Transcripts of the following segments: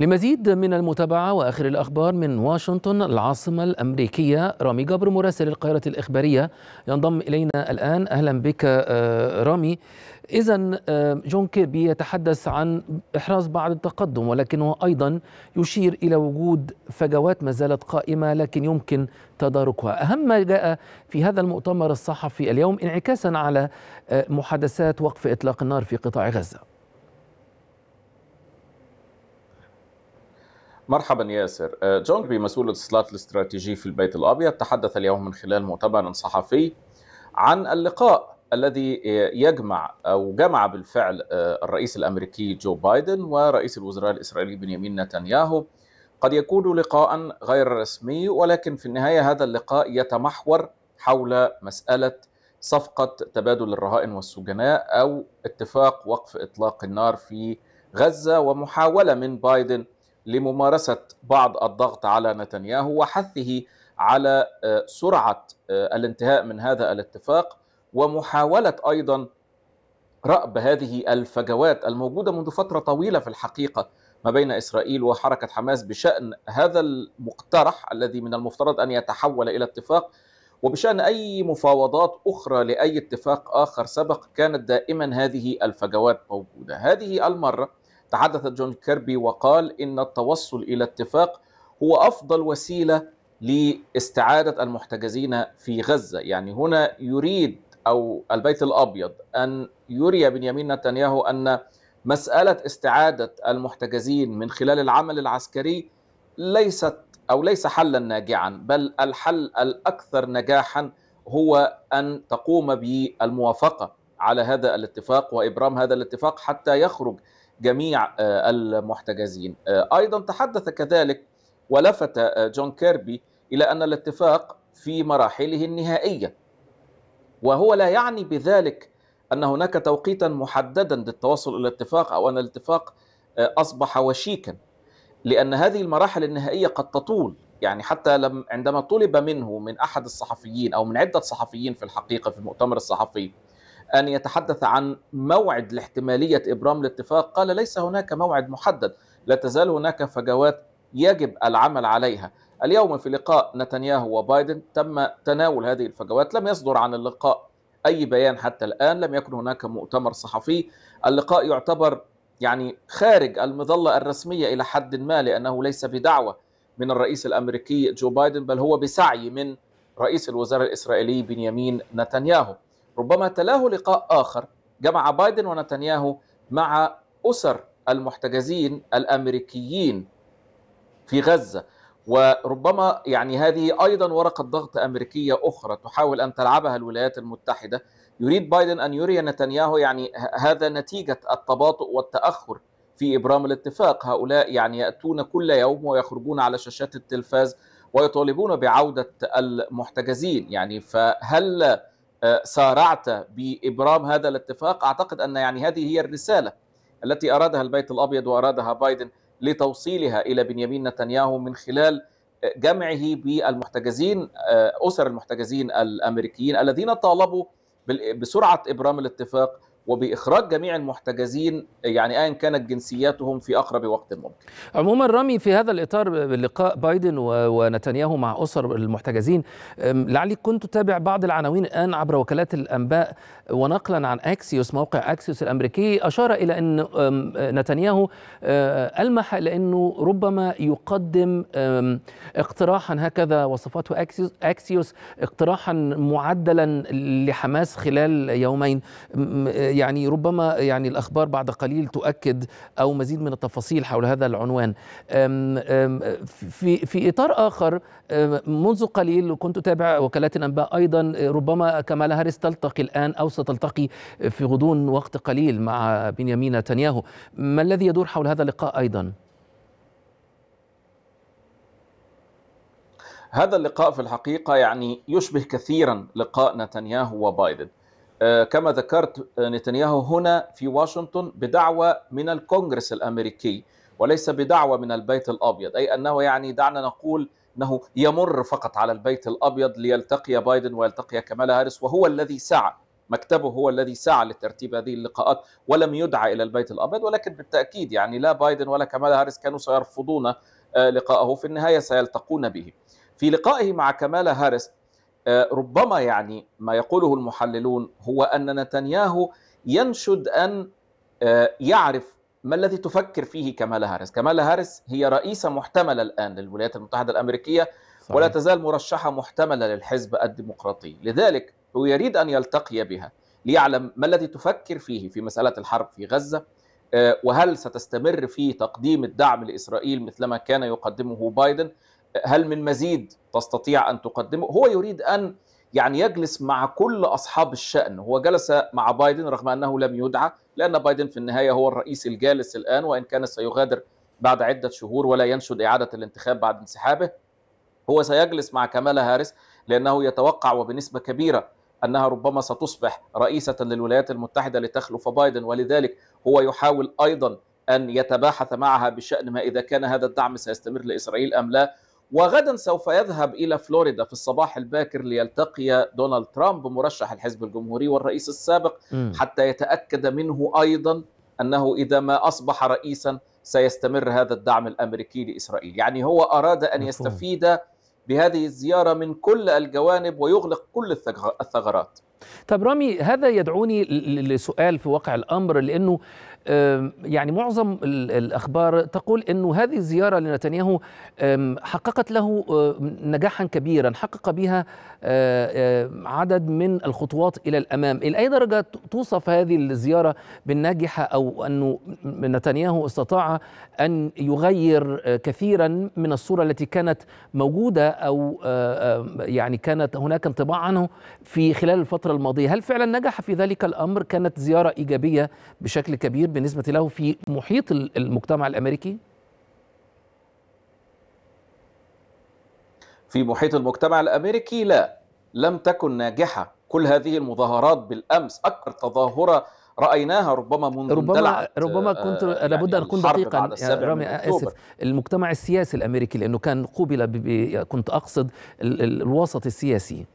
لمزيد من المتابعة وآخر الأخبار من واشنطن العاصمة الأمريكية رامي جبر مراسل القاهرة الإخبارية ينضم إلينا الآن أهلا بك آه، رامي إذا آه، جون كيربي يتحدث عن إحراز بعض التقدم ولكنه أيضا يشير إلى وجود فجوات ما زالت قائمة لكن يمكن تداركها أهم ما جاء في هذا المؤتمر الصحفي اليوم انعكاسا على آه، محادثات وقف إطلاق النار في قطاع غزة مرحبا ياسر آه، جون بي مسؤول الاتصالات الاستراتيجي في البيت الأبيض تحدث اليوم من خلال مؤتمر صحفي عن اللقاء الذي آه، يجمع أو جمع بالفعل آه، الرئيس الأمريكي جو بايدن ورئيس الوزراء الإسرائيلي بنيامين نتنياهو قد يكون لقاء غير رسمي ولكن في النهاية هذا اللقاء يتمحور حول مسألة صفقة تبادل الرهائن والسجناء أو اتفاق وقف إطلاق النار في غزة ومحاولة من بايدن لممارسه بعض الضغط على نتنياهو وحثه على آه، سرعه آه، الانتهاء من هذا الاتفاق ومحاوله ايضا رأب هذه الفجوات الموجوده منذ فتره طويله في الحقيقه ما بين اسرائيل وحركه حماس بشان هذا المقترح الذي من المفترض ان يتحول الى اتفاق وبشان اي مفاوضات اخرى لاي اتفاق اخر سبق كانت دائما هذه الفجوات موجوده هذه المره تحدث جون كيربي وقال إن التوصل إلى اتفاق هو أفضل وسيلة لاستعادة المحتجزين في غزة يعني هنا يريد أو البيت الأبيض أن يري بنيامين نتنياهو أن مسألة استعادة المحتجزين من خلال العمل العسكري ليست أو ليس حلا ناجعا بل الحل الأكثر نجاحا هو أن تقوم بالموافقة على هذا الاتفاق وإبرام هذا الاتفاق حتى يخرج جميع آه، المحتجزين آه، أيضا تحدث كذلك ولفت آه، جون كيربي إلى أن الاتفاق في مراحله النهائية وهو لا يعني بذلك أن هناك توقيتا محددا للتوصل إلى الاتفاق أو أن الاتفاق أصبح وشيكا لأن هذه المراحل النهائية قد تطول يعني حتى لم عندما طلب منه من أحد الصحفيين أو من عدة صحفيين في الحقيقة في المؤتمر الصحفي أن يتحدث عن موعد لاحتمالية إبرام الاتفاق قال ليس هناك موعد محدد لا تزال هناك فجوات يجب العمل عليها اليوم في لقاء نتنياهو وبايدن تم تناول هذه الفجوات لم يصدر عن اللقاء أي بيان حتى الآن لم يكن هناك مؤتمر صحفي اللقاء يعتبر يعني خارج المظلة الرسمية إلى حد ما لأنه ليس بدعوة من الرئيس الأمريكي جو بايدن بل هو بسعي من رئيس الوزراء الإسرائيلي بنيامين نتنياهو ربما تلاه لقاء آخر جمع بايدن ونتنياهو مع أسر المحتجزين الأمريكيين في غزة وربما يعني هذه أيضا ورقة ضغط أمريكية أخرى تحاول أن تلعبها الولايات المتحدة يريد بايدن أن يري نتنياهو يعني هذا نتيجة التباطؤ والتأخر في إبرام الاتفاق هؤلاء يعني يأتون كل يوم ويخرجون على شاشات التلفاز ويطالبون بعودة المحتجزين يعني فهل آه، سارعت بابرام هذا الاتفاق اعتقد ان يعني هذه هي الرساله التي ارادها البيت الابيض وارادها بايدن لتوصيلها الى بنيامين نتنياهو من خلال آه، جمعه بالمحتجزين آه، اسر المحتجزين الامريكيين الذين طالبوا بسرعه ابرام الاتفاق وباخراج جميع المحتجزين يعني ايا كانت جنسياتهم في اقرب وقت ممكن. عموما رامي في هذا الاطار لقاء بايدن ونتنياهو مع اسر المحتجزين لعلي كنت تتابع بعض العناوين الان عبر وكالات الانباء ونقلا عن اكسيوس موقع اكسيوس الامريكي اشار الى ان نتنياهو أه، المح لانه ربما يقدم اقتراحا هكذا وصفته اكسيوس اقتراحا معدلا لحماس خلال يومين يعني ربما يعني الأخبار بعد قليل تؤكد أو مزيد من التفاصيل حول هذا العنوان في, في إطار آخر منذ قليل كنت أتابع وكالات الأنباء أيضا ربما كمال هاريس تلتقي الآن أو ستلتقي في غضون وقت قليل مع بنيامين نتنياهو ما الذي يدور حول هذا اللقاء أيضا؟ هذا اللقاء في الحقيقة يعني يشبه كثيرا لقاء نتنياهو وبايدن آه، كما ذكرت آه، نتنياهو هنا في واشنطن بدعوة من الكونغرس الأمريكي وليس بدعوة من البيت الأبيض أي أنه يعني دعنا نقول أنه يمر فقط على البيت الأبيض ليلتقي بايدن ويلتقي كمالا هارس وهو الذي سعى مكتبه هو الذي سعى لترتيب هذه اللقاءات ولم يدعى إلى البيت الأبيض ولكن بالتأكيد يعني لا بايدن ولا كمالا هارس كانوا سيرفضون آه، لقاءه في النهاية سيلتقون به في لقائه مع كمالا هارس آه، ربما يعني ما يقوله المحللون هو ان نتنياهو ينشد ان آه، يعرف ما الذي تفكر فيه كمالا هارس كمالا هارس هي رئيسه محتمله الان للولايات المتحده الامريكيه صحيح. ولا تزال مرشحه محتمله للحزب الديمقراطي لذلك هو يريد ان يلتقي بها ليعلم ما الذي تفكر فيه في مساله الحرب في غزه آه، وهل ستستمر في تقديم الدعم لاسرائيل مثلما كان يقدمه بايدن هل من مزيد تستطيع ان تقدمه هو يريد ان يعني يجلس مع كل اصحاب الشان هو جلس مع بايدن رغم انه لم يدعى لان بايدن في النهايه هو الرئيس الجالس الان وان كان سيغادر بعد عده شهور ولا ينشد اعاده الانتخاب بعد انسحابه هو سيجلس مع كمالا هارس لانه يتوقع وبنسبه كبيره انها ربما ستصبح رئيسه للولايات المتحده لتخلف بايدن ولذلك هو يحاول ايضا ان يتباحث معها بشان ما اذا كان هذا الدعم سيستمر لاسرائيل ام لا وغدا سوف يذهب إلى فلوريدا في الصباح الباكر ليلتقي دونالد ترامب مرشح الحزب الجمهوري والرئيس السابق م. حتى يتأكد منه أيضا أنه إذا ما أصبح رئيسا سيستمر هذا الدعم الأمريكي لإسرائيل يعني هو أراد أن يستفيد بهذه الزيارة من كل الجوانب ويغلق كل الثغرات طب رامي هذا يدعوني لسؤال في واقع الأمر لأنه يعني معظم الأخبار تقول أنه هذه الزيارة لنتنياهو حققت له نجاحا كبيرا حقق بها عدد من الخطوات إلى الأمام إلى أي درجة توصف هذه الزيارة بالناجحة أو أنه نتنياهو استطاع أن يغير كثيرا من الصورة التي كانت موجودة أو يعني كانت هناك انطباع عنه في خلال الفترة الماضية هل فعلا نجح في ذلك الأمر كانت زيارة إيجابية بشكل كبير بالنسبة له في محيط المجتمع الأمريكي؟ في محيط المجتمع الأمريكي لا لم تكن ناجحة كل هذه المظاهرات بالأمس أكثر تظاهرة رايناها ربما منذ ربما ربما آه، كنت آه لابد ان اكون دقيقا آه، رامي آه، اسف المجتمع السياسي الامريكي لانه كان قوبل كنت اقصد ال ال الوسط السياسي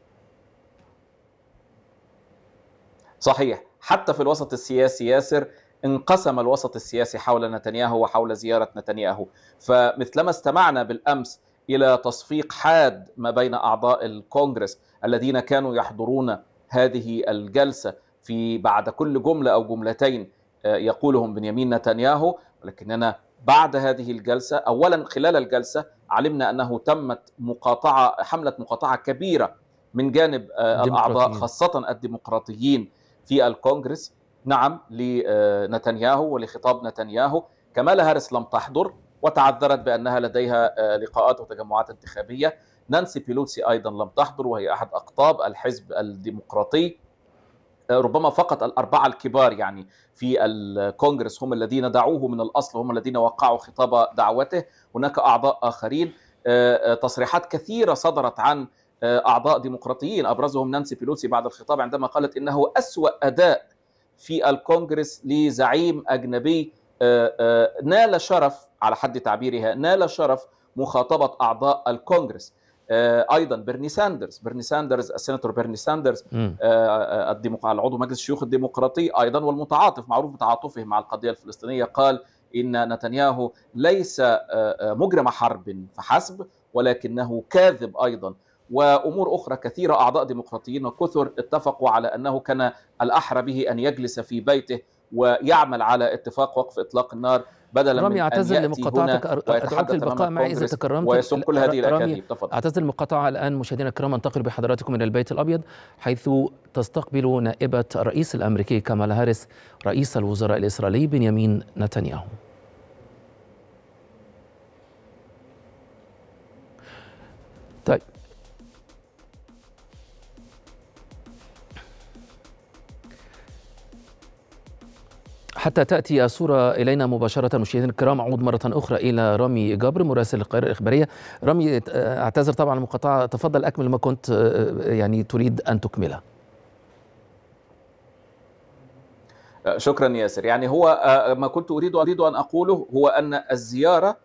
صحيح حتى في الوسط السياسي ياسر انقسم الوسط السياسي حول نتنياهو وحول زيارة نتنياهو فمثلما استمعنا بالأمس إلى تصفيق حاد ما بين أعضاء الكونغرس الذين كانوا يحضرون هذه الجلسة في بعد كل جملة أو جملتين آه، يقولهم بنيامين نتنياهو ولكننا بعد هذه الجلسة أولا خلال الجلسة علمنا أنه تمت مقاطعة حملة مقاطعة كبيرة من جانب آه، الأعضاء خاصة الديمقراطيين في الكونغرس نعم لنتنياهو ولخطاب نتنياهو كمال هارس لم تحضر وتعذرت بأنها لديها آه، لقاءات وتجمعات انتخابية نانسي بيلوسي أيضا لم تحضر وهي أحد أقطاب الحزب الديمقراطي آه، ربما فقط الأربعة الكبار يعني في الكونغرس هم الذين دعوه من الأصل هم الذين وقعوا خطاب دعوته هناك أعضاء آخرين آه، تصريحات كثيرة صدرت عن أعضاء ديمقراطيين أبرزهم نانسي بيلوسي بعد الخطاب عندما قالت إنه أسوأ أداء في الكونجرس لزعيم أجنبي آه، آه، نال شرف على حد تعبيرها نال شرف مخاطبة أعضاء الكونجرس آه، ايضا بيرني ساندرز بيرني ساندرز السيناتور بيرني ساندرز العضو مجلس الشيوخ الديمقراطي ايضا والمتعاطف معروف بتعاطفه مع القضيه الفلسطينيه قال ان نتنياهو ليس مجرم حرب فحسب ولكنه كاذب ايضا وامور اخرى كثيره اعضاء ديمقراطيين كثر اتفقوا على انه كان الاحرى به ان يجلس في بيته ويعمل على اتفاق وقف اطلاق النار بدلا رامي من اعتذر لمقاطعتك ادعوك البقاء معي اذا تكرمت ويسوق كل هذه الاكاذيب تفضل اعتذر المقاطعه الان مشاهدينا الكرام انتقل بحضراتكم الى البيت الابيض حيث تستقبل نائبه الرئيس الامريكي كامالا هاريس رئيس الوزراء الاسرائيلي بنيامين نتنياهو طيب حتى تأتي الصورة إلينا مباشرة مشاهدينا الكرام أعود مرة أخرى إلى رامي جبر مراسل القاهرة الإخبارية رامي أعتذر طبعا المقاطعة تفضل أكمل ما كنت آه، آه، يعني تريد أن تكمله آه، شكرا ياسر يعني هو ما كنت أريد أريد أن أقوله هو أن الزيارة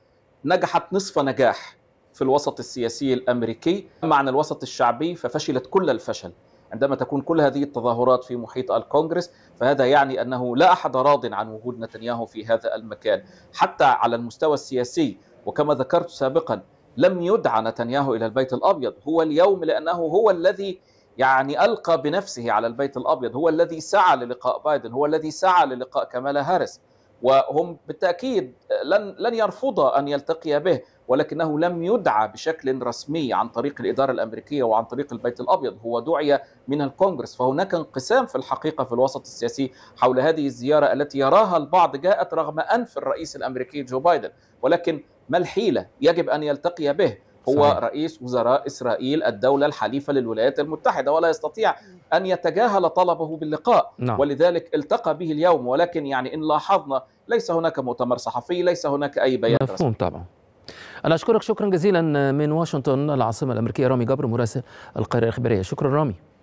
نجحت نصف نجاح في الوسط السياسي الأمريكي أما عن الوسط الشعبي ففشلت كل الفشل عندما تكون كل هذه التظاهرات في محيط الكونغرس فهذا يعني انه لا احد راض عن وجود نتنياهو في هذا المكان حتى على المستوى السياسي وكما ذكرت سابقا لم يدعى نتنياهو الى البيت الابيض هو اليوم لانه هو الذي يعني القى بنفسه على البيت الابيض هو الذي سعى للقاء بايدن هو الذي سعى للقاء كمالا هارس وهم بالتاكيد لن لن يرفض ان يلتقي به ولكنه لم يدعى بشكل رسمي عن طريق الإدارة الأمريكية وعن طريق البيت الأبيض هو دعي من الكونغرس فهناك انقسام في الحقيقة في الوسط السياسي حول هذه الزيارة التي يراها البعض جاءت رغم أنف الرئيس الأمريكي جو بايدن ولكن ما الحيلة يجب أن يلتقي به هو صحيح. رئيس وزراء إسرائيل الدولة الحليفة للولايات المتحدة ولا يستطيع أن يتجاهل طلبه باللقاء نعم. ولذلك التقى به اليوم ولكن يعني إن لاحظنا ليس هناك مؤتمر صحفي ليس هناك أي بيان مفهوم طبعا أنا أشكرك شكرا جزيلا من واشنطن العاصمة الأمريكية رامي جبر مراسل القاهرة الإخبارية شكرا رامي